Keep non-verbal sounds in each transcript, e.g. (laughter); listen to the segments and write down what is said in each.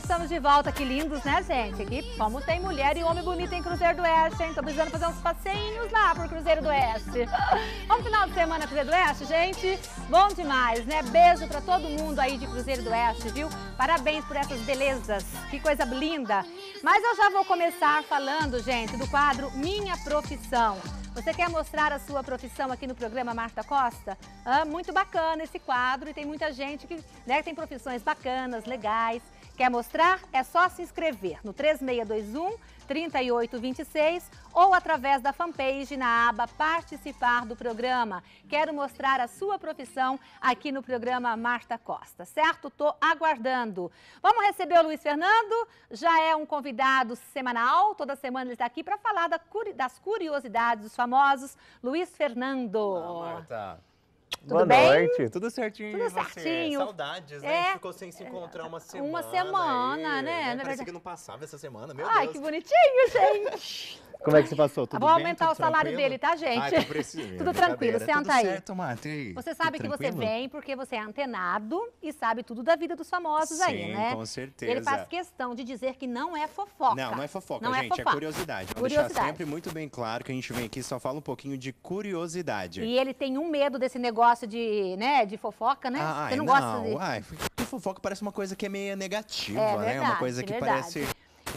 estamos de volta. Que lindos, né, gente? Aqui, como tem mulher e homem bonito em Cruzeiro do Oeste, hein? Tô precisando fazer uns passeios lá pro Cruzeiro do Oeste. Vamos final de semana Cruzeiro do Oeste, gente? Bom demais, né? Beijo pra todo mundo aí de Cruzeiro do Oeste, viu? Parabéns por essas belezas. Que coisa linda. Mas eu já vou começar falando, gente, do quadro Minha Profissão. Você quer mostrar a sua profissão aqui no programa Marta Costa? Ah, muito bacana esse quadro e tem muita gente que né, tem profissões bacanas, legais. Quer mostrar? É só se inscrever no 3621 3826 ou através da fanpage na aba Participar do programa. Quero mostrar a sua profissão aqui no programa Marta Costa, certo? Tô aguardando. Vamos receber o Luiz Fernando, já é um convidado semanal, toda semana ele está aqui para falar das curiosidades dos famosos. Luiz Fernando. Olá, Marta. Tudo Boa bem? noite. Tudo certinho Tudo certinho. Saudades, né? A gente é. ficou sem se encontrar uma semana. semana, aí, né? né? Parece que não passava essa semana, meu Ai, Deus. que bonitinho, (laughs) gente. Como é que você passou? Tudo Vou bem? aumentar Tudo o salário tranquilo? dele, tá, gente? Ai, ah, então preciso, (laughs) Tudo tranquilo, senta aí. Certo, Marta. Aí, você sabe que tranquilo? você vem porque você é antenado e sabe tudo da vida dos famosos Sim, aí, né? com certeza. Ele faz questão de dizer que não é fofoca. Não, não é fofoca, não é gente, é, fofoca. é curiosidade. Vamos curiosidade. deixar sempre muito bem claro que a gente vem aqui e só fala um pouquinho de curiosidade. E ele tem um medo desse negócio de, né, de fofoca, né? Ah, você não, não gosta de... Ai, fofoca parece uma coisa que é meio negativa, é, né? uma coisa que verdade. parece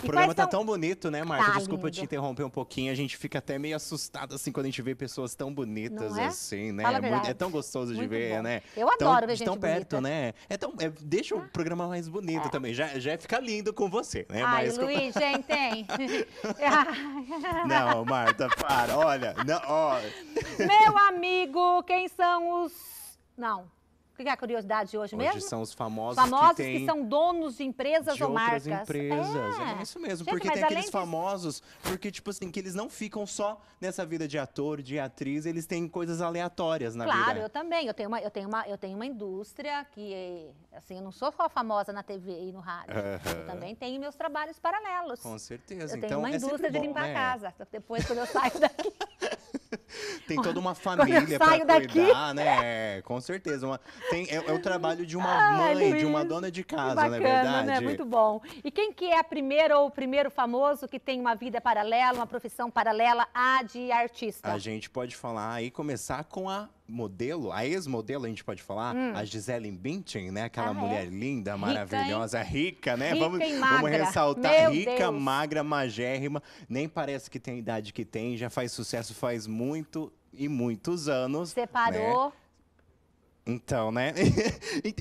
o programa tá são... tão bonito, né, Marta? Tá Desculpa lindo. te interromper um pouquinho. A gente fica até meio assustado, assim, quando a gente vê pessoas tão bonitas, é? assim, né? É, muito, é, tão gostoso muito de ver, bom. né? Eu tão, adoro ver gente tão perto, bonita. né? É tão, é, deixa ah. o programa mais bonito é. também. Já, já fica lindo com você, né? Ai, Mas, Luiz, como... (laughs) gente, hein? (laughs) não, Marta, para. Olha, não, ó. Meu amigo, quem são os... Não. O que é a curiosidade hoje, hoje mesmo? Hoje são os famosos, famosos que, que, são donos de empresas de ou marcas. empresas, é. é isso mesmo, Gente, porque tem aqueles de... famosos, porque tipo assim, que eles não ficam só nessa vida de ator, de atriz, eles têm coisas aleatórias na claro, vida. Claro, eu também, eu tenho uma eu tenho uma eu tenho uma indústria que assim, eu não sou só famosa na TV e no rádio. Eu também tenho meus trabalhos paralelos. Com certeza. Eu tenho então, uma é indústria é de limpar a né? casa, depois quando eu saio daqui. (laughs) Tem toda uma (laughs) família para cuidar, daqui... né? É, com certeza. Uma, tem, é, é, o trabalho de uma mãe, Luiz, de uma dona de casa, bacana, não é né? verdade? Né? Muito bom. E quem que é a primeira ou o primeiro famoso que tem uma vida paralela, uma profissão paralela à de artista? A gente pode falar e começar com a modelo, a ex-modelo, a gente pode falar, hum. a Gisele Bündchen, né? Aquela ah, é? mulher linda, maravilhosa, rica, rica né? Rica vamos, vamos ressaltar, Meu rica, Deus. magra, magérrima, nem parece que tem a idade que tem, já faz sucesso faz muito e muitos anos. Separou. Né? Então, né?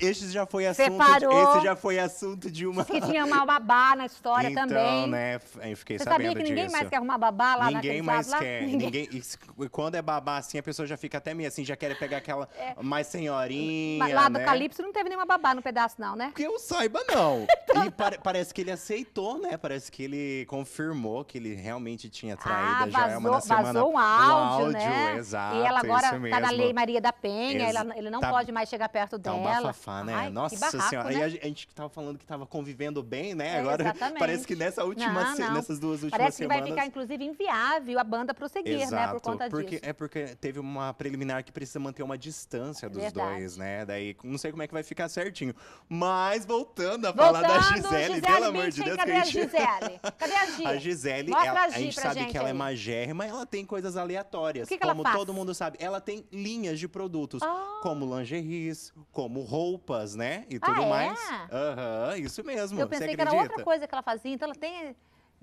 Esse já foi assunto. Separou. Esse já foi assunto de uma. que tinha uma babá na história então, também. Então, né? Eu fiquei Você sabendo disso. Sabia que ninguém disso. mais quer arrumar babá lá ninguém mais lá? quer. Ninguém. E quando é babá assim, a pessoa já fica até meio assim, já quer pegar aquela é. mais senhorinha. Mas lá do né? Calypso não teve nenhuma babá no pedaço, não, né? Que eu saiba, não. (laughs) Então e par parece que ele aceitou, né? Parece que ele confirmou que ele realmente tinha traído ah, é vazou, a Joelma na semana. Vazou um áudio, um áudio né? Exato. E ela agora tá na Lei Maria da Penha, ela, ele não tá pode mais chegar perto dela. Tá um bafafá, né? Ai, Nossa barraco, senhora. Né? E a gente que tava falando que tava convivendo bem, né? É, Agora exatamente. parece que nessa última não, não. nessas duas últimas parece semanas... Parece que vai ficar, inclusive, inviável a banda prosseguir, Exato, né? Por conta porque, disso. É porque teve uma preliminar que precisa manter uma distância dos Verdade. dois, né? Daí não sei como é que vai ficar certinho. Mas voltando a voltando, falar da Gisele, Gisele pelo amor de Deus. Cadê a Gisele? Cadê a (laughs) Gisele? A Gisele, a, gente sabe que ela é magérrima, ela tem coisas aleatórias. como todo mundo sabe, ela tem linhas de produtos. Ah como lingeries, como roupas, né? E ah, tudo ah, é? mais. Aham, uhum, isso mesmo. Eu pensei que era outra coisa que ela fazia, então ela tem.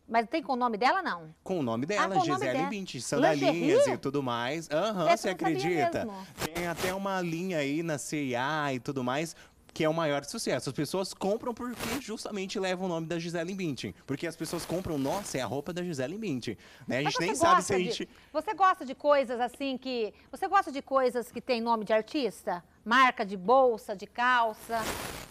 Mas tem com o nome dela, não? Com o nome ah, dela, ah, Gisele Bündchen, sandalinhas Lingerie? e tudo mais. Aham, uhum, você acredita? Tem até uma linha aí na CIA e tudo mais que é o maior sucesso. As pessoas compram porque justamente leva o nome da Gisele Bündchen. Porque as pessoas compram, nossa, é a roupa da Gisele Bündchen. Né? A gente nem sabe se a gente... De, você gosta de coisas assim que... Você gosta de coisas que tem nome de artista? Marca de bolsa, de calça?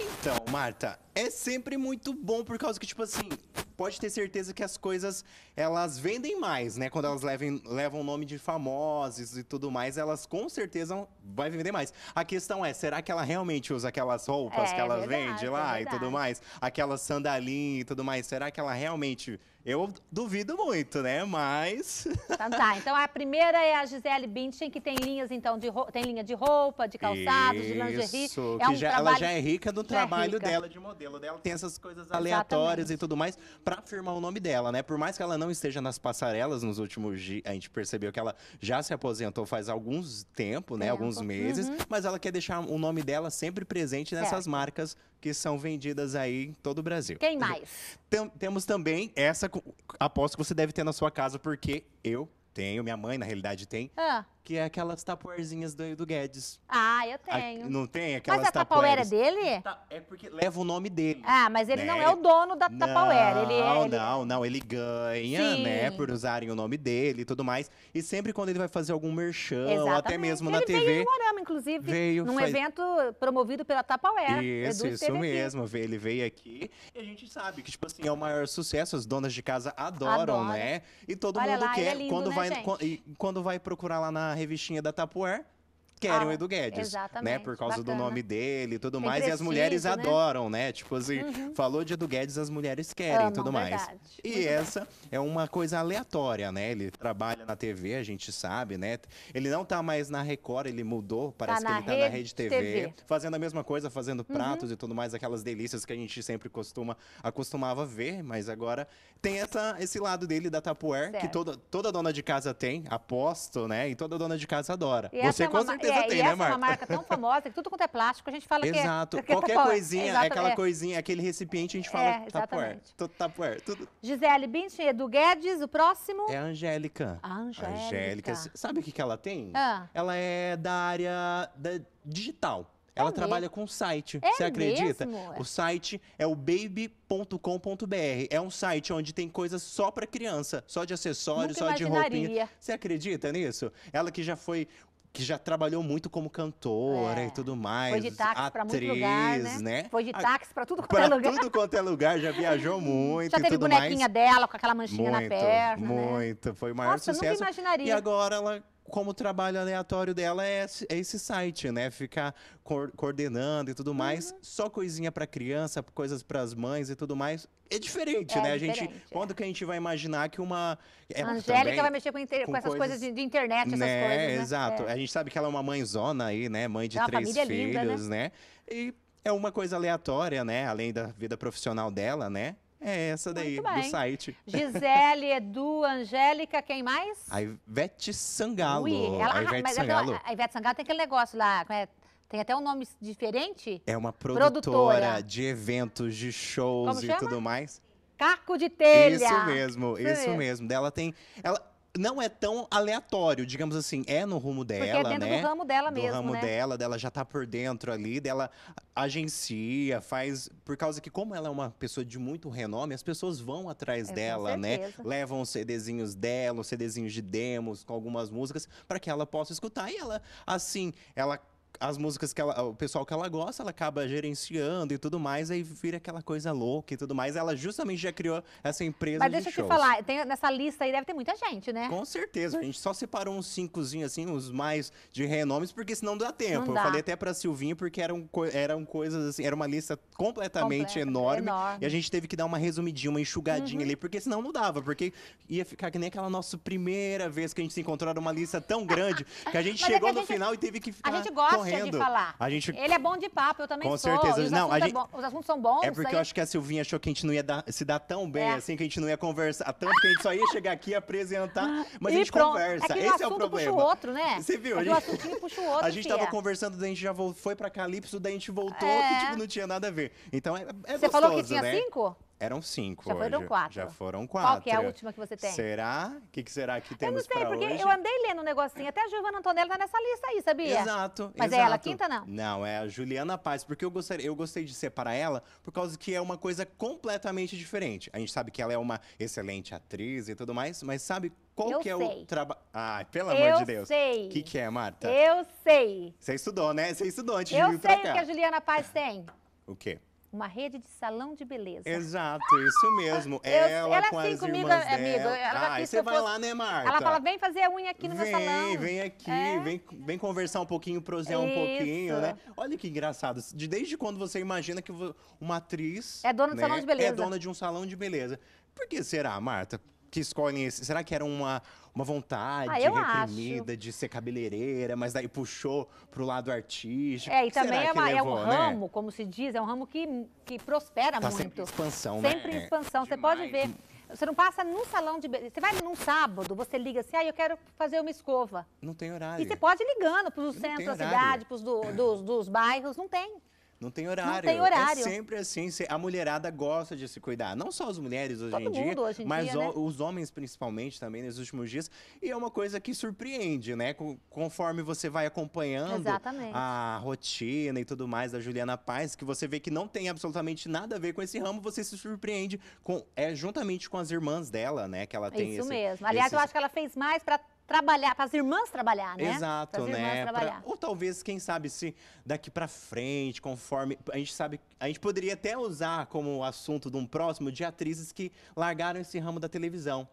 Então, Marta, é sempre muito bom por causa que, tipo assim, pode ter certeza que as coisas elas vendem mais, né? Quando elas levem, levam o nome de famosos e tudo mais, elas com certeza vai vender mais. A questão é, será que ela realmente usa aquelas roupas é, que ela verdade, vende é lá é e tudo mais? Aquelas sandalinhas e tudo mais, será que ela realmente... Eu duvido muito, né? Mas... Então (laughs) tá, então a primeira é a Gisele Bündchen, que tem linhas, então, de tem linha de roupa, de calçados, de lingerie. Isso, é um trabalho... ela já é rica do já é trabalho rica. dela, de modelo dela. Né? Tem essas coisas aleatórias Exatamente. e tudo mais, pra afirmar o nome dela, né? Por mais que ela não esteja nas passarelas nos últimos dias, a gente percebeu que ela já se aposentou faz alguns tempo, né? É, alguns meses, uhum. mas ela quer deixar o nome dela sempre presente nessas marcas que são vendidas aí em todo o Brasil. Quem mais? Tem, temos também essa, aposto que você deve ter na sua casa, porque eu tenho, minha mãe, na realidade, tem. Ah. Que é aquelas tapoerzinhas do, do Guedes. Ah, eu tenho. A, não tem aquelas Mas a é dele? Tá, é porque leva o nome dele. Ah, mas ele né? não é o dono da não, Ele é, ele... Não, não, ele ganha, Sim. né, por usarem o nome dele e tudo mais. E sempre quando ele vai fazer algum merchan, ou até mesmo ele na TV... Ele inclusive, veio num evento promovido pela Tapaué. Isso, Edu isso mesmo. Aqui. Ele veio aqui e a gente sabe que, tipo assim, é o maior sucesso. As donas de casa adoram, né? E todo Olha mundo lá, é quer. É lindo, quando, né, vai, gente? quando vai procurar lá na revistinha da Tapuer, querem ah, o Edu Guedes. Né, exatamente. Né, por causa bacana. do nome dele e tudo mais. E as mulheres né? adoram, né? Tipo assim, uhum. falou de Edu Guedes, as mulheres querem e tudo verdade. mais. E Muito essa bem. é uma coisa aleatória, né? Ele trabalha na TV, a gente sabe, né? Ele não tá mais na Record, ele mudou, tá parece tá que ele tá na Rede TV, TV, fazendo a mesma coisa, fazendo uhum. pratos e tudo mais, aquelas delícias que a gente sempre costuma acostumava ver, mas agora tem essa, esse lado dele da Tupperware, que toda, toda dona de casa tem, aposto, né? E toda dona de casa adora. E Você é com certeza certeza é, tem, né, Marta? É uma marca tão famosa que tudo quanto é plástico a gente fala Exato. que é. Exato. (laughs) É Qualquer coisinha, né, Exato, aquela é. coisinha, aquele recipiente a gente é, fala é, exatamente Tudo tupperware. Tá tudo. Gisele Bündchen, Edu Guedes, o próximo? É a Angélica. A Angélica. Angélica. Sabe o que, que ela tem? Ah. Ela é da área da digital. É ela é trabalha mesmo? com site, é você acredita? Mesmo? O site é o baby.com.br. É um site onde tem coisas só para criança, só de acessórios, Nunca só de roupinha. Você acredita nisso? Ela que já foi que já trabalhou muito como cantora é. e tudo mais. Foi de táxi pra muito lugar, né? né? Foi de táxi para tudo quanto pra é lugar. tudo quanto é lugar, já viajou (laughs) muito Já teve bonequinha mais. dela com aquela manchinha muito, na perna, né? Muito, né? foi o maior Nossa, sucesso. Nossa, nunca imaginaria. E agora ela como o trabalho aleatório dela é, é esse site, né? Ficar coordenando e tudo mais. Uhum. Só coisinha para criança, coisas para as mães e tudo mais. É diferente, é, né? diferente, a gente, é. quando que a gente vai imaginar que uma é, Angélica também, vai mexer com, inter, com, com essas coisas, coisas de, internet, essas né? coisas, né? Exato. É. A gente sabe que ela é uma mãezona aí, né? Mãe de é três filhos, linda, né? né? E é uma coisa aleatória, né? Além da vida profissional dela, né? É essa daí, do site. (laughs) Gisele, Edu, Angélica, quem mais? A Ivete Sangalo. Ui, ela, a Ivete Sangalo. a Ivete Sangalo tem aquele negócio lá, é? tem até um nome diferente. É uma produtora, produtora. de eventos, de shows Como e chama? tudo mais. Caco de telha. Isso mesmo, isso, isso mesmo. Dela tem. Ela, não é tão aleatório, digamos assim, é no rumo dela, Porque é dentro né? do ramo dela do mesmo, ramo né? dela, dela já tá por dentro ali, dela agencia, faz por causa que como ela é uma pessoa de muito renome, as pessoas vão atrás é, dela, né? Levam os CDzinhos dela, os CDzinhos de demos com algumas músicas para que ela possa escutar e ela assim, ela as músicas que ela, o pessoal que ela gosta, ela acaba gerenciando e tudo mais, aí vira aquela coisa louca e tudo mais. Ela justamente já criou essa empresa Mas deixa de eu shows. te falar, tem, nessa lista aí deve ter muita gente, né? Com certeza, a gente só separou uns cincozinhos assim, os mais de renomes, porque senão dá tempo. Não dá. Eu falei até pra Silvinho, porque eram, eram coisas assim, era uma lista completamente enorme, enorme, E a gente teve que dar uma resumidinha, uma enxugadinha uhum. ali, porque senão não dava, porque ia ficar que nem aquela nossa primeira vez que a gente se encontrou, era uma lista tão grande, que a gente é chegou é a gente, no final e teve que ficar... A gente gosta correndo. falar. A gente... Ele é bom de papo, eu também Com sou. certeza. Os, não, assuntos é gente... é bom... os assuntos são bons. É porque eu acho que a Silvinha achou que a gente não ia dar, se dar tão bem, é. assim, que a gente não ia conversar tanto, que a gente só ia chegar aqui e apresentar. Mas e a gente pronto. conversa. É Esse é o problema. Puxa o outro, né? Você viu? É o assuntinho puxa o outro. (laughs) A gente fia. tava é. conversando, daí a gente já foi pra Calypso, daí a gente voltou, que é. tipo, não tinha nada a ver. Então é, é Você gostoso, falou que tinha né? cinco? Eram cinco. Já foram quatro. Já foram quatro. Qual que é a última que você tem? Será? O que, que, será que temos para hoje? Eu não sei, porque hoje? eu andei lendo um negocinho. Até a Giovana Antonella tá nessa lista aí, sabia? Exato. Mas exato. é ela quinta, não? Não, é a Juliana Paz. Porque eu, gostaria, eu gostei de separar ela por causa que é uma coisa completamente diferente. A gente sabe que ela é uma excelente atriz e tudo mais, mas sabe qual eu que é sei. o trabalho. Ai, pelo amor de Deus. Eu sei. O que, que é, Marta? Eu sei. Você estudou, né? Você estudou antes eu de vir pra cá. Eu sei o que a Juliana Paz tem. O quê? uma rede de salão de beleza. Exato, isso mesmo. (laughs) Eu, ela, ela com assim as comigo, irmãs amigo, dela. Ela ah, assim você vai fosse... lá, né, Marta? Ela fala, vem fazer a unha aqui no vem, meu salão. Vem, vem aqui, é. vem, vem conversar um pouquinho, prosear um pouquinho, né? Olha que engraçado. Desde quando você imagina que uma atriz... É dona né, de salão de é beleza. É dona de um salão de beleza. Por que será, Marta? que escolhem esse? Será que era uma, uma vontade ah, reprimida acho. de ser cabeleireira, mas daí puxou pro lado artístico? É, e também é, uma, levou, é, um né? ramo, como se diz, é um ramo que, que prospera tá muito. Sempre em expansão, sempre né? Sempre em é, expansão. É, você demais. pode ver. Você não passa num salão de beleza. Você vai num sábado, você liga assim, ah, eu quero fazer uma escova. Não tem horário. E você pode ir ligando para os centros da cidade, para os do, dos, dos bairros, não tem. Não tem horário. Não tem é horário. É sempre assim. A mulherada gosta de se cuidar. Não só as mulheres hoje Todo em dia, hoje em mas dia, né? os homens principalmente também nos últimos dias. E é uma coisa que surpreende, né? Conforme você vai acompanhando Exatamente. a rotina e tudo mais da Juliana Paz, que você vê que não tem absolutamente nada a ver com esse ramo, você se surpreende com é juntamente com as irmãs dela, né? Que ela tem isso esse, mesmo. Aliás, eu acho que ela fez mais para trabalhar, para as irmãs trabalhar, né? Exato, irmãs né? Trabalhar. Pra, ou talvez, quem sabe, se daqui para frente, conforme a gente sabe, a gente poderia até usar como assunto de um próximo de atrizes que largaram esse ramo da televisão.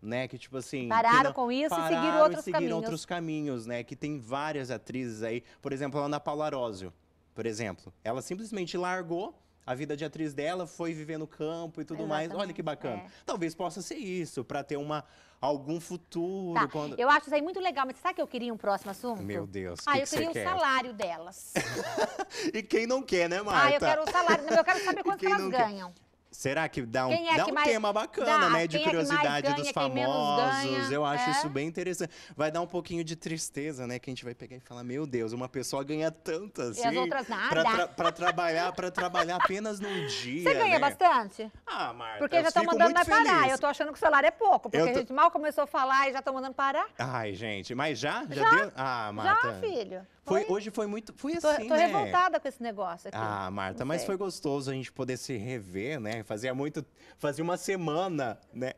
Né, que tipo assim. Pararam não, com isso pararam e seguiram outros e seguiram caminhos. outros caminhos, né? Que tem várias atrizes aí. Por exemplo, a Ana Paula Arósio, por exemplo. Ela simplesmente largou a vida de atriz dela foi viver no campo e tudo Exatamente, mais. Olha que bacana. É. Talvez possa ser isso, para ter uma algum futuro. Tá, quando... Eu acho isso aí muito legal, mas sabe que eu queria um próximo assunto? Meu Deus, Ah, que eu que queria o quer? salário delas. (laughs) e quem não quer, né, Marta? Ah, eu quero o salário, eu quero saber quanto elas ganham. Quer. Será que dá um, é dá um mais, tema bacana, dá, né? Ah, de é curiosidade é ganha, dos famosos. Eu acho é. isso bem interessante. Vai dar um pouquinho de tristeza, né? Que a gente vai pegar e falar: Meu Deus, uma pessoa ganha tantas. assim. E as assim, outras nada. Pra, tra pra trabalhar, pra trabalhar apenas num dia. Você ganha né? bastante? Ah, Marta. Porque já estão mandando mais feliz. parar. Eu tô achando que o salário é pouco, porque tô... a gente mal começou a falar e já estão mandando parar. Ai, gente, mas já? Já, já deu? Ah, Marta. Já, filho. Foi, hoje foi muito. Foi assim. Tô, tô né? revoltada com esse negócio aqui. Ah, Marta, mas foi gostoso a gente poder se rever, né? Né? Fazia muito, fazia uma semana, né?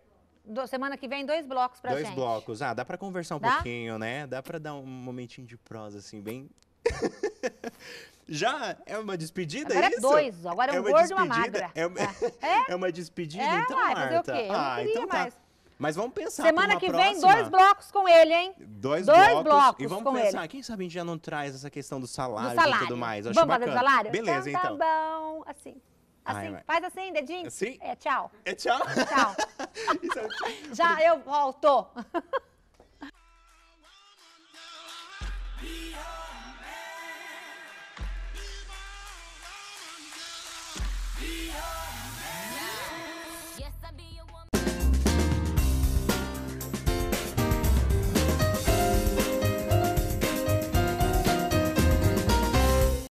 Do, semana que vem, dois blocos pra dois gente. Dois blocos. Ah, dá pra conversar um dá? pouquinho, né? Dá pra dar um momentinho de prosa, assim, bem... (laughs) Já é uma despedida agora é é isso? É dois, agora é, é um é gordo e uma magra. É, uma, é. é uma despedida, é, então, vai, Marta. Fazer o quê? Eu ah, então queria, então tá. Mas... Mas vamos pensar. Semana que vem, dois blocos com ele, hein? Dois, dois blocos, blocos. E vamos pensar, ele. quem sabe a gente já não traz essa questão do salário, do salário. e tudo mais. Acho vamos bacana. fazer o salário? Beleza, então. Tá então. bom, assim. Assim, vai, faz assim, dedinho. Assim? É tchau. É tchau? tchau. (laughs) É Já eu volto. (laughs)